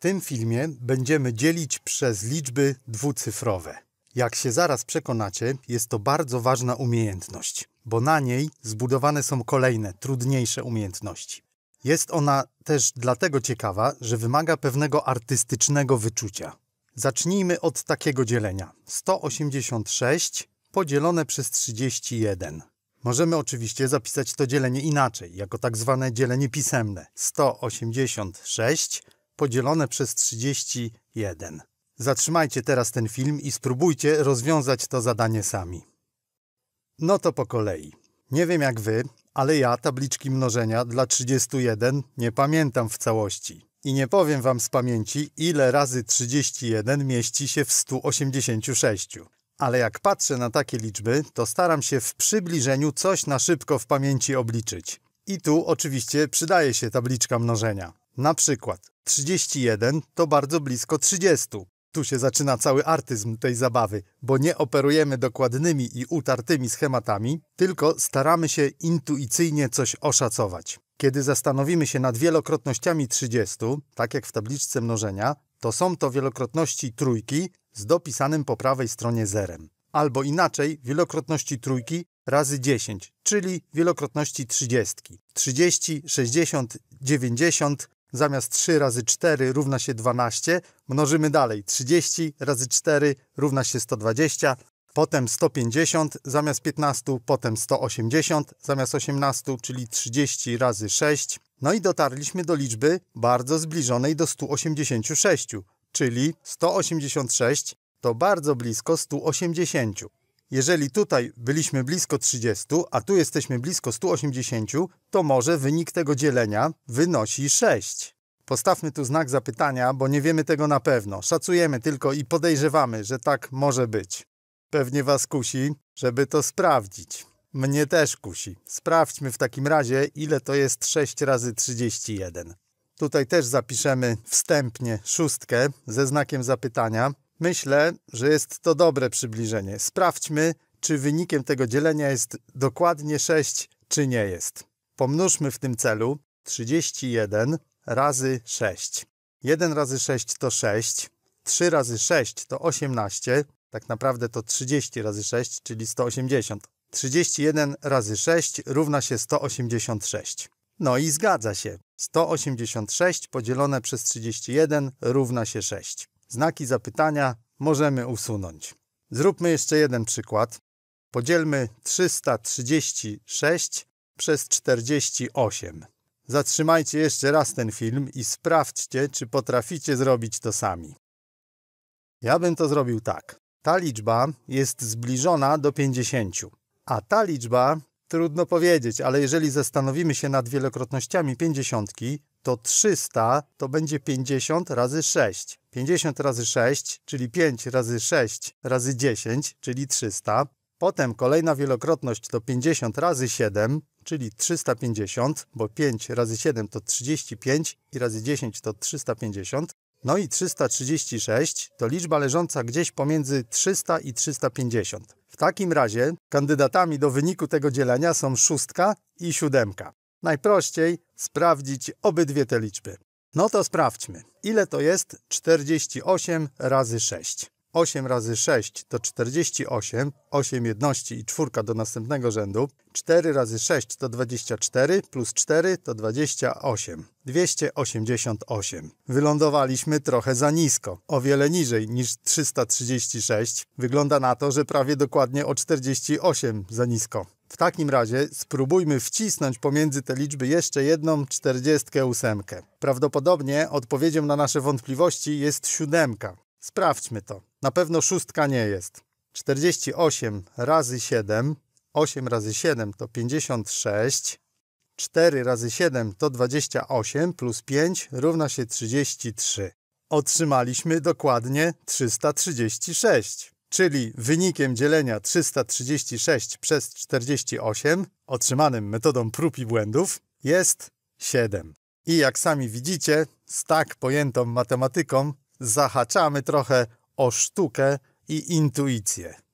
tym filmie będziemy dzielić przez liczby dwucyfrowe. Jak się zaraz przekonacie, jest to bardzo ważna umiejętność, bo na niej zbudowane są kolejne, trudniejsze umiejętności. Jest ona też dlatego ciekawa, że wymaga pewnego artystycznego wyczucia. Zacznijmy od takiego dzielenia. 186 podzielone przez 31. Możemy oczywiście zapisać to dzielenie inaczej, jako tak zwane dzielenie pisemne. 186 podzielone przez 31. Zatrzymajcie teraz ten film i spróbujcie rozwiązać to zadanie sami. No to po kolei. Nie wiem jak wy, ale ja tabliczki mnożenia dla 31 nie pamiętam w całości. I nie powiem wam z pamięci, ile razy 31 mieści się w 186. Ale jak patrzę na takie liczby, to staram się w przybliżeniu coś na szybko w pamięci obliczyć. I tu oczywiście przydaje się tabliczka mnożenia. Na przykład 31 to bardzo blisko 30. Tu się zaczyna cały artyzm tej zabawy, bo nie operujemy dokładnymi i utartymi schematami, tylko staramy się intuicyjnie coś oszacować. Kiedy zastanowimy się nad wielokrotnościami 30, tak jak w tabliczce mnożenia, to są to wielokrotności trójki z dopisanym po prawej stronie zerem. Albo inaczej, wielokrotności trójki razy 10, czyli wielokrotności 30. 30, 60, 90 zamiast 3 razy 4 równa się 12, mnożymy dalej. 30 razy 4 równa się 120, potem 150 zamiast 15, potem 180 zamiast 18, czyli 30 razy 6. No i dotarliśmy do liczby bardzo zbliżonej do 186, czyli 186 to bardzo blisko 180. Jeżeli tutaj byliśmy blisko 30, a tu jesteśmy blisko 180, to może wynik tego dzielenia wynosi 6. Postawmy tu znak zapytania, bo nie wiemy tego na pewno. Szacujemy tylko i podejrzewamy, że tak może być. Pewnie was kusi, żeby to sprawdzić. Mnie też kusi. Sprawdźmy w takim razie, ile to jest 6 razy 31. Tutaj też zapiszemy wstępnie szóstkę ze znakiem zapytania, Myślę, że jest to dobre przybliżenie. Sprawdźmy, czy wynikiem tego dzielenia jest dokładnie 6, czy nie jest. Pomnóżmy w tym celu 31 razy 6. 1 razy 6 to 6, 3 razy 6 to 18, tak naprawdę to 30 razy 6, czyli 180. 31 razy 6 równa się 186. No i zgadza się. 186 podzielone przez 31 równa się 6 znaki zapytania możemy usunąć. Zróbmy jeszcze jeden przykład. Podzielmy 336 przez 48. Zatrzymajcie jeszcze raz ten film i sprawdźcie, czy potraficie zrobić to sami. Ja bym to zrobił tak. Ta liczba jest zbliżona do 50, a ta liczba, trudno powiedzieć, ale jeżeli zastanowimy się nad wielokrotnościami pięćdziesiątki, to 300 to będzie 50 razy 6. 50 razy 6, czyli 5 razy 6 razy 10, czyli 300. Potem kolejna wielokrotność to 50 razy 7, czyli 350, bo 5 razy 7 to 35 i razy 10 to 350. No i 336 to liczba leżąca gdzieś pomiędzy 300 i 350. W takim razie kandydatami do wyniku tego dzielenia są szóstka i siódemka. Najprościej sprawdzić obydwie te liczby. No to sprawdźmy. Ile to jest 48 razy 6? 8 razy 6 to 48, 8 jedności i czwórka do następnego rzędu. 4 razy 6 to 24, plus 4 to 28. 288. Wylądowaliśmy trochę za nisko, o wiele niżej niż 336. Wygląda na to, że prawie dokładnie o 48 za nisko. W takim razie spróbujmy wcisnąć pomiędzy te liczby jeszcze jedną czterdziestkę ósemkę. Prawdopodobnie odpowiedzią na nasze wątpliwości jest siódemka. Sprawdźmy to. Na pewno szóstka nie jest. 48 razy 7, 8 razy 7 to 56, 4 razy 7 to 28 plus 5 równa się 33. Otrzymaliśmy dokładnie 336 czyli wynikiem dzielenia 336 przez 48, otrzymanym metodą prób i błędów, jest 7. I jak sami widzicie, z tak pojętą matematyką zahaczamy trochę o sztukę i intuicję.